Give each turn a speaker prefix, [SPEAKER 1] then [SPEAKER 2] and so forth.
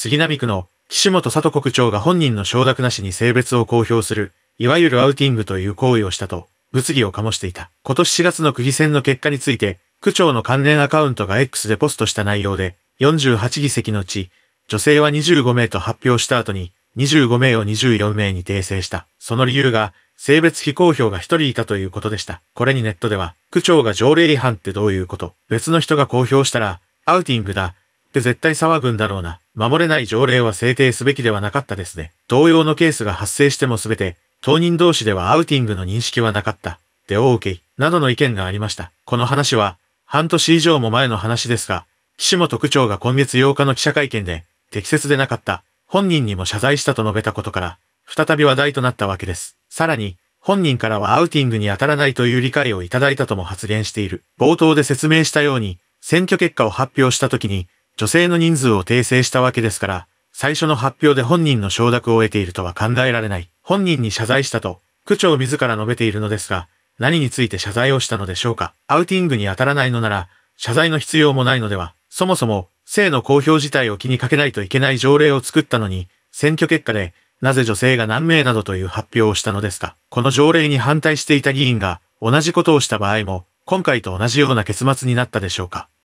[SPEAKER 1] 杉並区の岸本里子区長が本人の承諾なしに性別を公表する、いわゆるアウティングという行為をしたと、物議を醸していた。今年4月の区議選の結果について、区長の関連アカウントが X でポストした内容で、48議席のうち、女性は25名と発表した後に、25名を24名に訂正した。その理由が、性別非公表が1人いたということでした。これにネットでは、区長が条例違反ってどういうこと別の人が公表したら、アウティングだって絶対騒ぐんだろうな。守れない条例は制定すべきではなかったですね。同様のケースが発生しても全て、当人同士ではアウティングの認識はなかった。で OK、などの意見がありました。この話は、半年以上も前の話ですが、岸本区長が今月8日の記者会見で、適切でなかった、本人にも謝罪したと述べたことから、再び話題となったわけです。さらに、本人からはアウティングに当たらないという理解をいただいたとも発言している。冒頭で説明したように、選挙結果を発表した時に、女性の人数を訂正したわけですから、最初の発表で本人の承諾を得ているとは考えられない。本人に謝罪したと、区長自ら述べているのですが、何について謝罪をしたのでしょうか。アウティングに当たらないのなら、謝罪の必要もないのでは、そもそも、性の公表自体を気にかけないといけない条例を作ったのに、選挙結果で、なぜ女性が何名などという発表をしたのですか。この条例に反対していた議員が、同じことをした場合も、今回と同じような結末になったでしょうか。